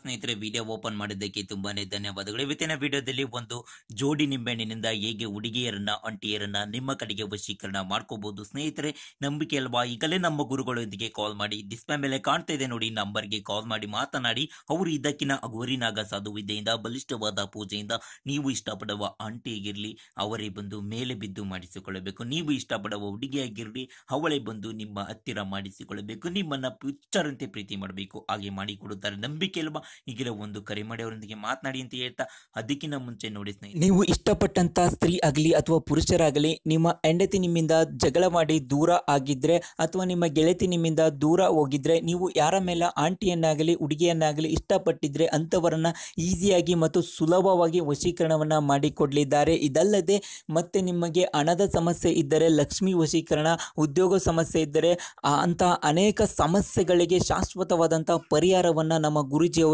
ಸ್ನೇಹಿತರೆ video open ಮಾಡಿದ್ದಕ್ಕೆ ತುಂಬಾನೇ ಧನ್ಯವಾದಗಳು ಇವತ್ತಿನ ವಿಡಿಯೋದಲ್ಲಿ ಒಂದು ಜೋಡಿ ನಿಂಬೆಹಣ್ಣಿನಿಂದ ಹೇಗೆ ಹುಡುಗಿಯರನ್ನ ಅಂಟಿಯರನ್ನ ನಿಮ್ಮ ಕಡೆಗೆ ವಶೀಕರಣ ಮಾಡ್ಕೋಬಹುದು ಸ್ನೇಹಿತರೆ ನಂಬಿಕೆ ಅಲ್ವಾ ಈಗಲೇ ನಮ್ಮ ಗುರುಗಳೊಂದಿಗೆ ಕಾಲ್ ಮಾಡಿ ಡಿಸ್ಪ್ಲೇ ಮೇಲೆ ಕಾಣ್ತಾ ಇದೆ ನೋಡಿ ನಂಬರ್ಗೆ ಕಾಲ್ ಮಾಡಿ ಮಾತನಾಡಿ ಅವರು ಇದಕ್ಕಿನ ಅಗುವರಿನಾಗ ಸಾಧು ವಿದ್ಯೆಯಿಂದ ಬಲಿಷ್ಠವಾದ ಪೂಜೆಯಿಂದ ನೀವು ಇಷ್ಟಪಡುವ ಆಂಟಿಯಾಗಿರ್ಲಿ ಅವರೇ ಬಂದು ಮೇಲೆ ಬಿದ್ದು ಮಾಡಿಸಿಕೊಳ್ಳಬೇಕು ನೀವು ಇಷ್ಟಪಡುವ ಹುಡುಗಿಯಾಗಿರ್ಲಿ ಅವಳೇ ಬಂದು ನಿಮ್ಮ ಹತ್ತಿರ ಮಾಡಿಸಿಕೊಳ್ಳಬೇಕು ನಿಮ್ಮನ್ನ ಪುಚ್ಚರಂತೆ ಪ್ರೀತಿ ಮಾಡಬೇಕು ಹಾಗೆ ಮಾಡಿಕೊಡುತ್ತಾರೆ ನಂಬಿಕೆ ಅಲ್ವಾ ಈಗಿಲ್ಲ ಒಂದು ಕರೆ ಮಾಡಿ ಅವರೊಂದಿಗೆ ಮಾತನಾಡಿ ಅಂತ ಹೇಳ್ತಾ ಅದಕ್ಕಿಂತ ಮುಂಚೆ ನೋಡಿ ನೀವು ಇಷ್ಟಪಟ್ಟಂತ ಸ್ತ್ರೀ ಆಗಲಿ ಅಥವಾ ಪುರುಷರಾಗಲಿ ನಿಮ್ಮ ಹೆಂಡತಿ ನಿಮ್ಮಿಂದ ಜಗಳ ಮಾಡಿ ದೂರ ಆಗಿದ್ರೆ ಅಥವಾ ನಿಮ್ಮ ಗೆಳತಿ ನಿಮ್ಮಿಂದ ದೂರ ಹೋಗಿದ್ರೆ ನೀವು ಯಾರ ಮೇಲೆ ಆಂಟಿಯನ್ನಾಗಲಿ ಹುಡುಗಿಯನ್ನಾಗಲಿ ಇಷ್ಟಪಟ್ಟಿದ್ರೆ ಅಂಥವರನ್ನ ಈಸಿಯಾಗಿ ಮತ್ತು ಸುಲಭವಾಗಿ ವಶೀಕರಣವನ್ನ ಮಾಡಿಕೊಡ್ಲಿದ್ದಾರೆ ಇದಲ್ಲದೆ ಮತ್ತೆ ನಿಮಗೆ ಹಣದ ಸಮಸ್ಯೆ ಇದ್ದರೆ ಲಕ್ಷ್ಮಿ ವಶೀಕರಣ ಉದ್ಯೋಗ ಸಮಸ್ಯೆ ಇದ್ದರೆ ಅಂತಹ ಅನೇಕ ಸಮಸ್ಯೆಗಳಿಗೆ ಶಾಶ್ವತವಾದಂತಹ ಪರಿಹಾರವನ್ನ ನಮ್ಮ ಗುರುಜಿಯವರು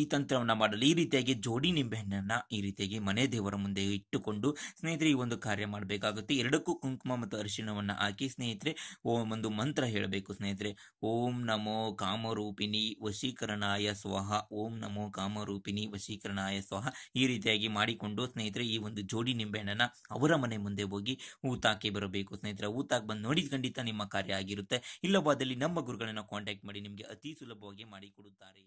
ಈ ತಂತ್ರವನ್ನು ಮಾಡಲು ಈ ರೀತಿಯಾಗಿ ಜೋಡಿ ನಿಂಬೆಹಣ್ಣನ್ನು ಈ ರೀತಿಯಾಗಿ ಮನೆ ದೇವರ ಮುಂದೆ ಇಟ್ಟುಕೊಂಡು ಸ್ನೇಹಿತರೆ ಈ ಒಂದು ಕಾರ್ಯ ಮಾಡಬೇಕಾಗುತ್ತೆ ಎರಡಕ್ಕೂ ಕುಂಕುಮ ಮತ್ತು ಅರಿಶಿಣವನ್ನು ಹಾಕಿ ಸ್ನೇಹಿತರೆ ಓಂ ಒಂದು ಮಂತ್ರ ಹೇಳಬೇಕು ಸ್ನೇಹಿತರೆ ಓಂ ನಮೋ ಕಾಮರೂಪಿಣಿ ವಶೀಕರಣಾಯ ಸ್ವಹ ಓಂ ನಮೋ ಕಾಮರೂಪಿಣಿ ವಶೀಕರಣಾಯ ಸ್ವಹ ಈ ರೀತಿಯಾಗಿ ಮಾಡಿಕೊಂಡು ಸ್ನೇಹಿತರೆ ಈ ಒಂದು ಜೋಡಿ ನಿಂಬೆಹಣ್ಣನ್ನು ಅವರ ಮನೆ ಮುಂದೆ ಹೋಗಿ ಊತಾಕಿ ಬರಬೇಕು ಸ್ನೇಹಿತರೆ ಊತಾಕಿ ಬಂದು ನೋಡಿದ ಖಂಡಿತ ನಿಮ್ಮ ಕಾರ್ಯ ಆಗಿರುತ್ತೆ ಇಲ್ಲವಾದಲ್ಲಿ ನಮ್ಮ ಗುರುಗಳನ್ನು ಕಾಂಟ್ಯಾಕ್ಟ್ ಮಾಡಿ ನಿಮಗೆ ಅತಿ ಸುಲಭವಾಗಿ ಮಾಡಿಕೊಡುತ್ತಾರೆ